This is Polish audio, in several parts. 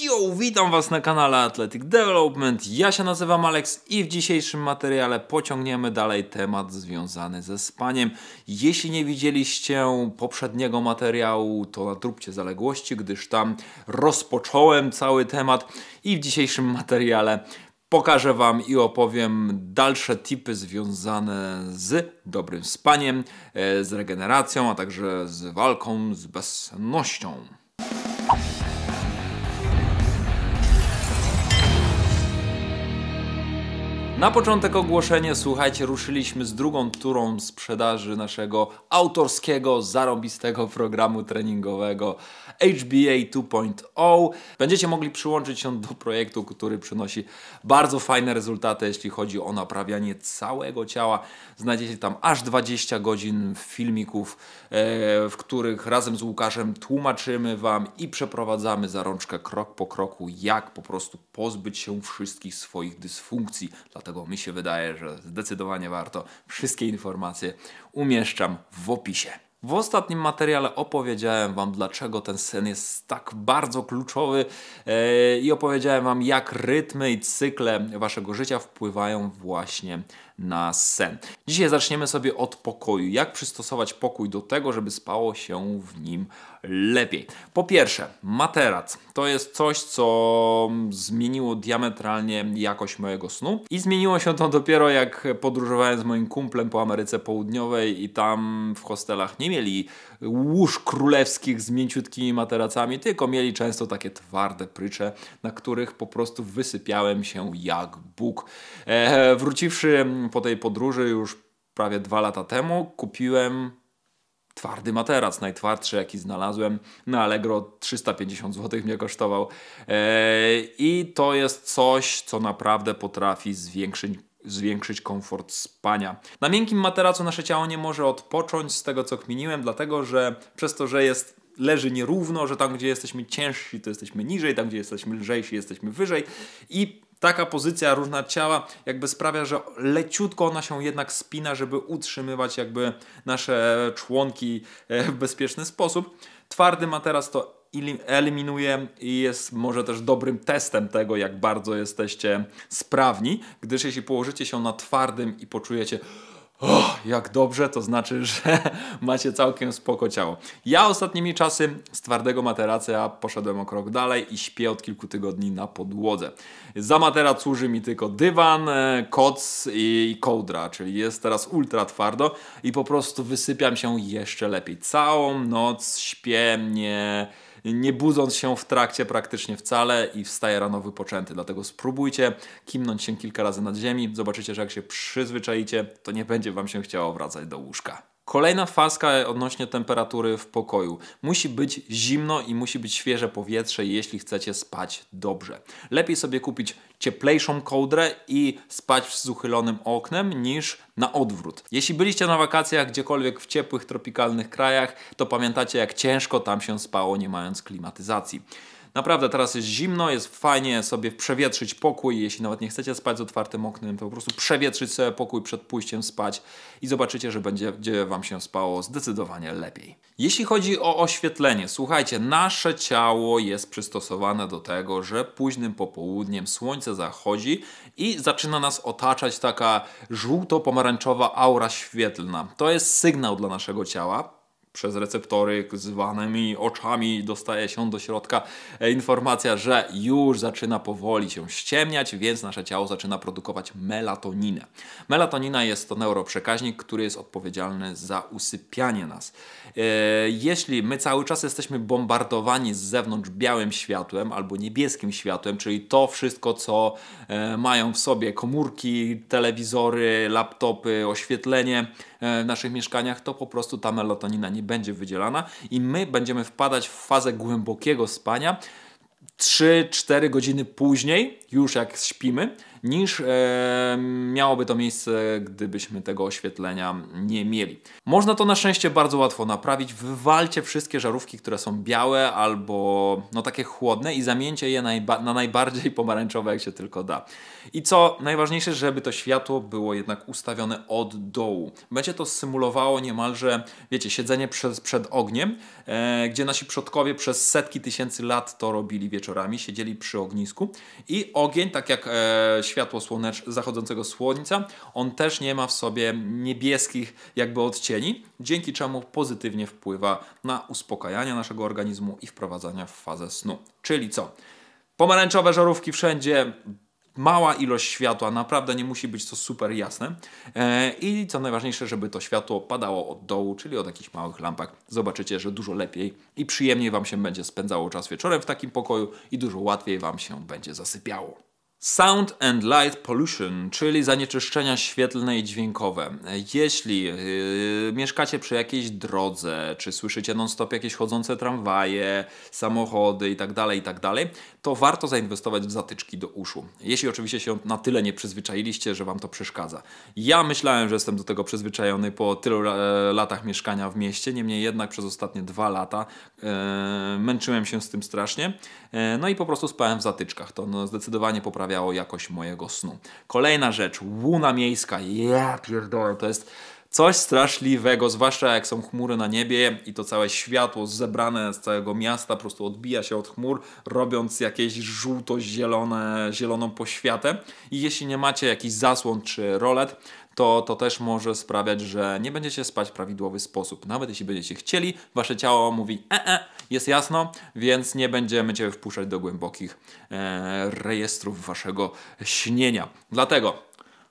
Yo, witam Was na kanale Athletic Development. Ja się nazywam Alex i w dzisiejszym materiale pociągniemy dalej temat związany ze spaniem. Jeśli nie widzieliście poprzedniego materiału, to nadróbcie zaległości, gdyż tam rozpocząłem cały temat i w dzisiejszym materiale pokażę Wam i opowiem dalsze tipy związane z dobrym spaniem, e, z regeneracją, a także z walką z bezsennością. Na początek ogłoszenie, słuchajcie, ruszyliśmy z drugą turą sprzedaży naszego autorskiego, zarobistego programu treningowego HBA 2.0. Będziecie mogli przyłączyć się do projektu, który przynosi bardzo fajne rezultaty, jeśli chodzi o naprawianie całego ciała. Znajdziecie tam aż 20 godzin filmików, e, w których razem z Łukaszem tłumaczymy Wam i przeprowadzamy za rączkę krok po kroku, jak po prostu pozbyć się wszystkich swoich dysfunkcji. Dlatego mi się wydaje, że zdecydowanie warto. Wszystkie informacje umieszczam w opisie. W ostatnim materiale opowiedziałem Wam, dlaczego ten sen jest tak bardzo kluczowy e, i opowiedziałem Wam, jak rytmy i cykle Waszego życia wpływają właśnie na sen. Dzisiaj zaczniemy sobie od pokoju. Jak przystosować pokój do tego, żeby spało się w nim lepiej. Po pierwsze, materac. To jest coś, co zmieniło diametralnie jakość mojego snu i zmieniło się to dopiero jak podróżowałem z moim kumplem po Ameryce Południowej i tam w hostelach nie mieli łóż królewskich z mięciutkimi materacami, tylko mieli często takie twarde prycze, na których po prostu wysypiałem się jak Bóg. E, wróciwszy po tej podróży już prawie dwa lata temu, kupiłem twardy materac, najtwardszy jaki znalazłem na Allegro, 350 zł mnie kosztował e, i to jest coś, co naprawdę potrafi zwiększyć zwiększyć komfort spania. Na miękkim materacu nasze ciało nie może odpocząć z tego co kminiłem, dlatego że przez to, że jest leży nierówno, że tam gdzie jesteśmy ciężsi to jesteśmy niżej, tam gdzie jesteśmy lżejsi jesteśmy wyżej i taka pozycja różna ciała jakby sprawia, że leciutko ona się jednak spina, żeby utrzymywać jakby nasze członki e, w bezpieczny sposób. Twardy materac to eliminuje i jest może też dobrym testem tego, jak bardzo jesteście sprawni, gdyż jeśli położycie się na twardym i poczujecie oh, jak dobrze, to znaczy, że macie całkiem spoko ciało. Ja ostatnimi czasy z twardego materaca poszedłem o krok dalej i śpię od kilku tygodni na podłodze. Za materac służy mi tylko dywan, e, koc i kołdra, czyli jest teraz ultra twardo i po prostu wysypiam się jeszcze lepiej. Całą noc śpię, nie nie budząc się w trakcie praktycznie wcale i wstaje rano wypoczęty. Dlatego spróbujcie kimnąć się kilka razy nad ziemi, zobaczycie, że jak się przyzwyczajicie, to nie będzie Wam się chciało wracać do łóżka. Kolejna faska odnośnie temperatury w pokoju. Musi być zimno i musi być świeże powietrze, jeśli chcecie spać dobrze. Lepiej sobie kupić cieplejszą kołdrę i spać z uchylonym oknem niż na odwrót. Jeśli byliście na wakacjach gdziekolwiek w ciepłych, tropikalnych krajach, to pamiętacie jak ciężko tam się spało nie mając klimatyzacji. Naprawdę teraz jest zimno, jest fajnie sobie przewietrzyć pokój. Jeśli nawet nie chcecie spać z otwartym oknem, to po prostu przewietrzyć sobie pokój przed pójściem spać i zobaczycie, że będzie Wam się spało zdecydowanie lepiej. Jeśli chodzi o oświetlenie, słuchajcie, nasze ciało jest przystosowane do tego, że późnym popołudniem słońce zachodzi i zaczyna nas otaczać taka żółto-pomarańczowa aura świetlna. To jest sygnał dla naszego ciała przez receptory zwanymi oczami dostaje się do środka e, informacja, że już zaczyna powoli się ściemniać, więc nasze ciało zaczyna produkować melatoninę. Melatonina jest to neuroprzekaźnik, który jest odpowiedzialny za usypianie nas. E, jeśli my cały czas jesteśmy bombardowani z zewnątrz białym światłem albo niebieskim światłem, czyli to wszystko, co e, mają w sobie komórki, telewizory, laptopy, oświetlenie w naszych mieszkaniach, to po prostu ta melatonina nie będzie wydzielana i my będziemy wpadać w fazę głębokiego spania 3-4 godziny później, już jak śpimy, niż miałoby to miejsce, gdybyśmy tego oświetlenia nie mieli. Można to na szczęście bardzo łatwo naprawić. Wywalcie wszystkie żarówki, które są białe albo no takie chłodne i zamieńcie je najba na najbardziej pomarańczowe, jak się tylko da. I co najważniejsze, żeby to światło było jednak ustawione od dołu. Będzie to symulowało niemalże, wiecie, siedzenie przed, przed ogniem, e, gdzie nasi przodkowie przez setki tysięcy lat to robili wieczorami, siedzieli przy ognisku i ogień, tak jak e, światło słonecz, zachodzącego słońca. On też nie ma w sobie niebieskich jakby odcieni, dzięki czemu pozytywnie wpływa na uspokajanie naszego organizmu i wprowadzania w fazę snu. Czyli co? Pomarańczowe żarówki wszędzie, mała ilość światła, naprawdę nie musi być to super jasne. E, I co najważniejsze, żeby to światło padało od dołu, czyli od jakichś małych lampek. Zobaczycie, że dużo lepiej i przyjemniej Wam się będzie spędzało czas wieczorem w takim pokoju i dużo łatwiej Wam się będzie zasypiało. Sound and light pollution, czyli zanieczyszczenia świetlne i dźwiękowe. Jeśli yy, mieszkacie przy jakiejś drodze, czy słyszycie non-stop jakieś chodzące tramwaje, samochody itd., tak itd., tak to warto zainwestować w zatyczki do uszu. Jeśli oczywiście się na tyle nie przyzwyczailiście, że Wam to przeszkadza. Ja myślałem, że jestem do tego przyzwyczajony po tylu e, latach mieszkania w mieście, niemniej jednak przez ostatnie dwa lata e, męczyłem się z tym strasznie. E, no i po prostu spałem w zatyczkach. To no, zdecydowanie poprawia poprawiało jakość mojego snu. Kolejna rzecz, łuna miejska. Ja pierdolę, to jest Coś straszliwego, zwłaszcza jak są chmury na niebie i to całe światło zebrane z całego miasta po prostu odbija się od chmur, robiąc jakieś żółto-zielone, zieloną poświatę. I jeśli nie macie jakichś zasłon czy rolet, to, to też może sprawiać, że nie będziecie spać w prawidłowy sposób. Nawet jeśli będziecie chcieli, wasze ciało mówi e, e jest jasno, więc nie będziemy Cię wpuszczać do głębokich e, rejestrów waszego śnienia. Dlatego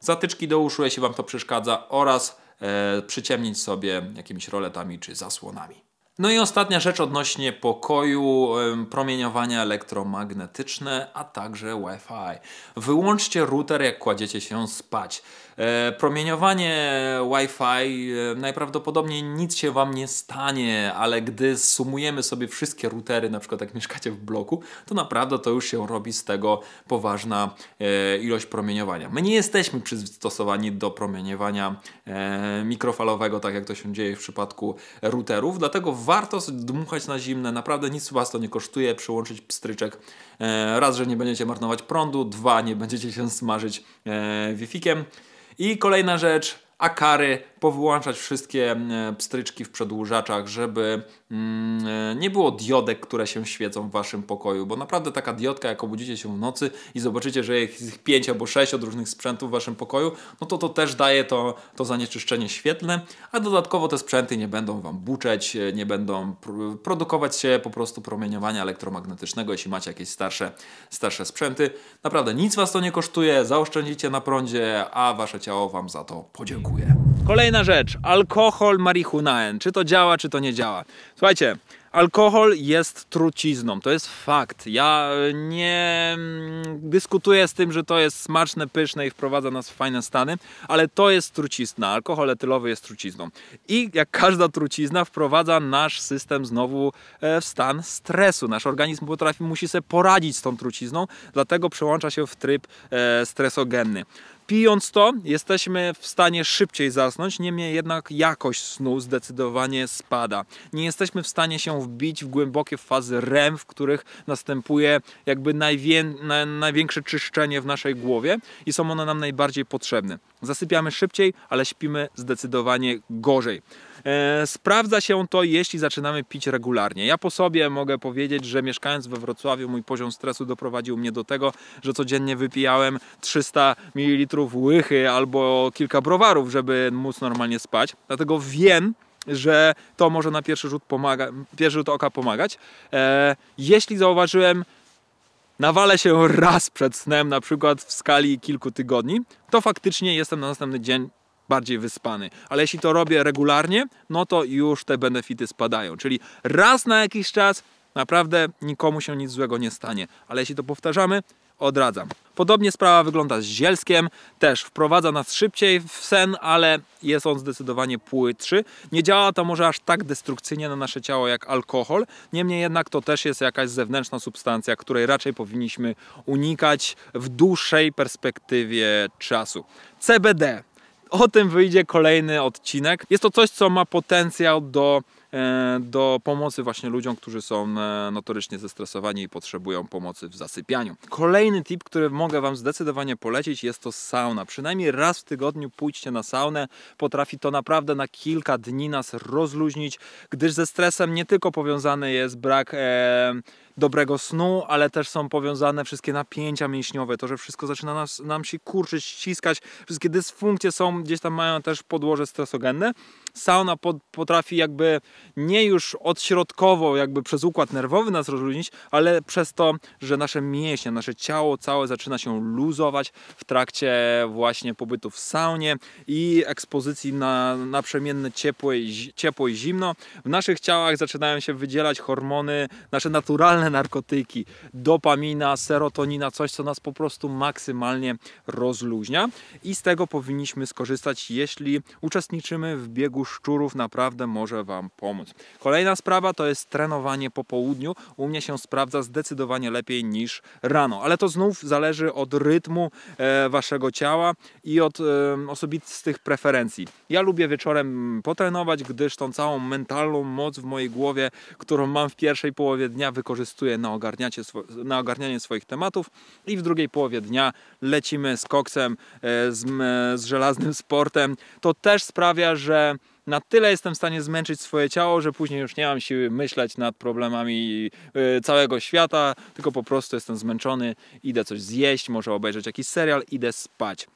zatyczki do uszu, jeśli Wam to przeszkadza oraz E, przyciemnić sobie jakimiś roletami czy zasłonami. No i ostatnia rzecz odnośnie pokoju, promieniowania elektromagnetyczne, a także Wi-Fi. Wyłączcie router jak kładziecie się spać. E, promieniowanie Wi-Fi e, najprawdopodobniej nic się Wam nie stanie, ale gdy sumujemy sobie wszystkie routery, na przykład jak mieszkacie w bloku, to naprawdę to już się robi z tego poważna e, ilość promieniowania. My nie jesteśmy przystosowani do promieniowania mikrofalowego, tak jak to się dzieje w przypadku routerów, dlatego w warto dmuchać na zimne, naprawdę nic was to nie kosztuje, przyłączyć pstryczek. E, raz, że nie będziecie marnować prądu, dwa, nie będziecie się smażyć e, wifikiem. I kolejna rzecz, akary, powyłączać wszystkie e, pstryczki w przedłużaczach, żeby Mm, e, nie było diodek, które się świecą w waszym pokoju, bo naprawdę taka diodka, jak obudzicie się w nocy i zobaczycie, że jest ich 5 albo 6 od różnych sprzętów w waszym pokoju, no to to też daje to, to zanieczyszczenie świetlne, a dodatkowo te sprzęty nie będą wam buczeć, e, nie będą produkować się po prostu promieniowania elektromagnetycznego, jeśli macie jakieś starsze, starsze sprzęty. Naprawdę nic was to nie kosztuje, zaoszczędzicie na prądzie, a wasze ciało wam za to podziękuje. Kolejna rzecz, alkohol marihunaen. Czy to działa, czy to nie działa? Słuchajcie, alkohol jest trucizną, to jest fakt. Ja nie mm, dyskutuję z tym, że to jest smaczne, pyszne i wprowadza nas w fajne stany, ale to jest trucizna. Alkohol etylowy jest trucizną. I jak każda trucizna wprowadza nasz system znowu e, w stan stresu. Nasz organizm potrafi, musi sobie poradzić z tą trucizną, dlatego przełącza się w tryb e, stresogenny. Pijąc to, jesteśmy w stanie szybciej zasnąć, niemniej jednak jakość snu zdecydowanie spada. Nie jesteśmy w stanie się wbić w głębokie fazy REM, w których następuje jakby największe czyszczenie w naszej głowie i są one nam najbardziej potrzebne. Zasypiamy szybciej, ale śpimy zdecydowanie gorzej. E, sprawdza się to, jeśli zaczynamy pić regularnie. Ja po sobie mogę powiedzieć, że mieszkając we Wrocławiu mój poziom stresu doprowadził mnie do tego, że codziennie wypijałem 300 ml łychy albo kilka browarów, żeby móc normalnie spać. Dlatego wiem, że to może na pierwszy rzut, pomaga, pierwszy rzut oka pomagać. E, jeśli zauważyłem, nawalę się raz przed snem, na przykład w skali kilku tygodni, to faktycznie jestem na następny dzień bardziej wyspany. Ale jeśli to robię regularnie, no to już te benefity spadają. Czyli raz na jakiś czas naprawdę nikomu się nic złego nie stanie. Ale jeśli to powtarzamy, odradzam. Podobnie sprawa wygląda z zielskiem, też wprowadza nas szybciej w sen, ale jest on zdecydowanie płytszy. Nie działa to może aż tak destrukcyjnie na nasze ciało jak alkohol, niemniej jednak to też jest jakaś zewnętrzna substancja, której raczej powinniśmy unikać w dłuższej perspektywie czasu. CBD o tym wyjdzie kolejny odcinek. Jest to coś, co ma potencjał do, e, do pomocy właśnie ludziom, którzy są e, notorycznie zestresowani i potrzebują pomocy w zasypianiu. Kolejny tip, który mogę Wam zdecydowanie polecić jest to sauna. Przynajmniej raz w tygodniu pójdźcie na saunę. Potrafi to naprawdę na kilka dni nas rozluźnić, gdyż ze stresem nie tylko powiązany jest brak... E, dobrego snu, ale też są powiązane wszystkie napięcia mięśniowe, to, że wszystko zaczyna nas, nam się kurczyć, ściskać, wszystkie dysfunkcje są, gdzieś tam mają też podłoże stresogenne. Sauna pod, potrafi jakby nie już odśrodkowo, jakby przez układ nerwowy nas rozluźnić, ale przez to, że nasze mięśnie, nasze ciało całe zaczyna się luzować w trakcie właśnie pobytu w saunie i ekspozycji na naprzemienne ciepło i, ciepło i zimno. W naszych ciałach zaczynają się wydzielać hormony, nasze naturalne inne narkotyki, dopamina, serotonina, coś co nas po prostu maksymalnie rozluźnia i z tego powinniśmy skorzystać, jeśli uczestniczymy w biegu szczurów, naprawdę może Wam pomóc. Kolejna sprawa to jest trenowanie po południu. U mnie się sprawdza zdecydowanie lepiej niż rano, ale to znów zależy od rytmu e, Waszego ciała i od e, osobistych preferencji. Ja lubię wieczorem potrenować, gdyż tą całą mentalną moc w mojej głowie, którą mam w pierwszej połowie dnia, wykorzystuję wykorzystuje na, na ogarnianie swoich tematów i w drugiej połowie dnia lecimy z koksem, e, z, z żelaznym sportem. To też sprawia, że na tyle jestem w stanie zmęczyć swoje ciało, że później już nie mam siły myśleć nad problemami e, całego świata, tylko po prostu jestem zmęczony, idę coś zjeść, może obejrzeć jakiś serial, idę spać.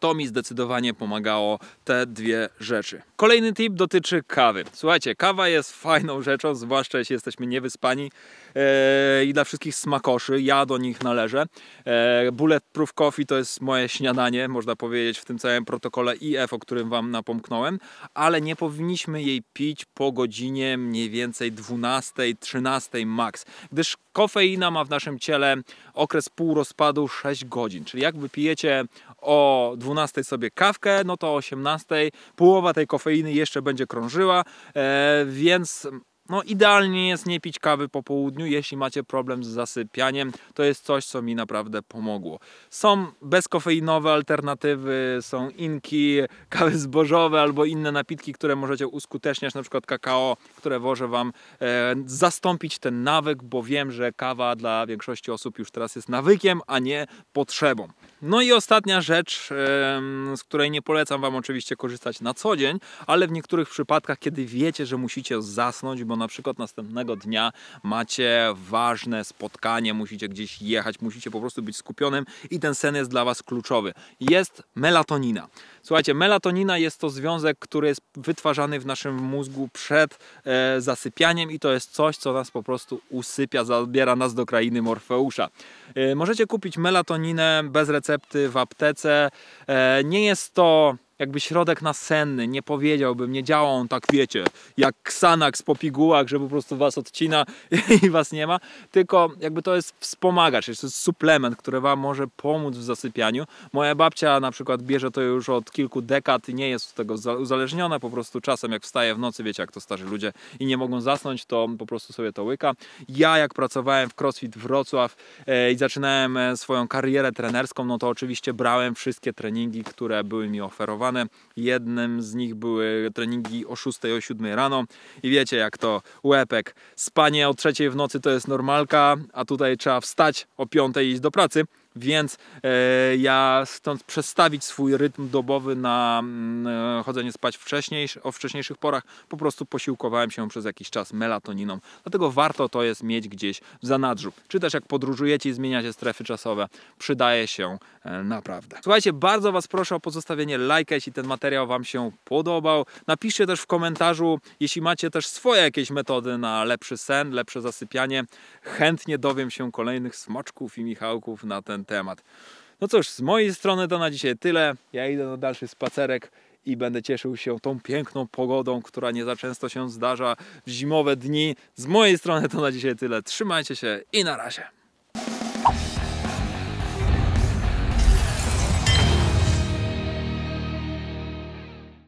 To mi zdecydowanie pomagało te dwie rzeczy. Kolejny tip dotyczy kawy. Słuchajcie, kawa jest fajną rzeczą, zwłaszcza jeśli jesteśmy niewyspani. E, i dla wszystkich smakoszy. Ja do nich należę. E, Bulletproof Coffee to jest moje śniadanie, można powiedzieć, w tym całym protokole IF, o którym Wam napomknąłem, ale nie powinniśmy jej pić po godzinie mniej więcej 12-13 max, gdyż kofeina ma w naszym ciele okres półrozpadu 6 godzin, czyli jak wypijecie o 12 sobie kawkę, no to o 18 połowa tej kofeiny jeszcze będzie krążyła, e, więc no idealnie jest nie pić kawy po południu, jeśli macie problem z zasypianiem. To jest coś, co mi naprawdę pomogło. Są bezkofeinowe alternatywy, są inki, kawy zbożowe albo inne napitki, które możecie uskuteczniać, na przykład kakao, które może Wam e, zastąpić ten nawyk, bo wiem, że kawa dla większości osób już teraz jest nawykiem, a nie potrzebą. No i ostatnia rzecz, z której nie polecam Wam oczywiście korzystać na co dzień, ale w niektórych przypadkach, kiedy wiecie, że musicie zasnąć, bo na przykład następnego dnia macie ważne spotkanie, musicie gdzieś jechać, musicie po prostu być skupionym i ten sen jest dla Was kluczowy. Jest melatonina. Słuchajcie, melatonina jest to związek, który jest wytwarzany w naszym mózgu przed e, zasypianiem i to jest coś, co nas po prostu usypia, zabiera nas do krainy Morfeusza. E, możecie kupić melatoninę bez recepty w aptece. E, nie jest to jakby środek nasenny, nie powiedziałbym, nie działa on tak, wiecie, jak Xanax po pigułach, że po prostu was odcina i was nie ma, tylko jakby to jest wspomagacz, jest to jest suplement, który wam może pomóc w zasypianiu. Moja babcia na przykład bierze to już od kilku dekad i nie jest z tego uzależniona, po prostu czasem jak wstaje w nocy, wiecie jak to starzy ludzie i nie mogą zasnąć, to po prostu sobie to łyka. Ja jak pracowałem w CrossFit Wrocław e, i zaczynałem e, swoją karierę trenerską, no to oczywiście brałem wszystkie treningi, które były mi oferowane, zorganizowane. Jednym z nich były treningi o 6 o 7 rano i wiecie jak to łepek. Spanie o 3 w nocy to jest normalka, a tutaj trzeba wstać o 5 i iść do pracy. Więc e, ja stąd przestawić swój rytm dobowy na mm, e, chodzenie spać wcześniej, o wcześniejszych porach, po prostu posiłkowałem się przez jakiś czas melatoniną. Dlatego warto to jest mieć gdzieś w zanadrzu. Czy też jak podróżujecie i zmieniacie strefy czasowe, przydaje się e, naprawdę. Słuchajcie, bardzo Was proszę o pozostawienie lajka, jeśli ten materiał Wam się podobał. Napiszcie też w komentarzu, jeśli macie też swoje jakieś metody na lepszy sen, lepsze zasypianie. Chętnie dowiem się kolejnych smaczków i Michałków na ten ten temat. No cóż, z mojej strony to na dzisiaj tyle. Ja idę na dalszy spacerek i będę cieszył się tą piękną pogodą, która nie za często się zdarza w zimowe dni. Z mojej strony to na dzisiaj tyle. Trzymajcie się i na razie.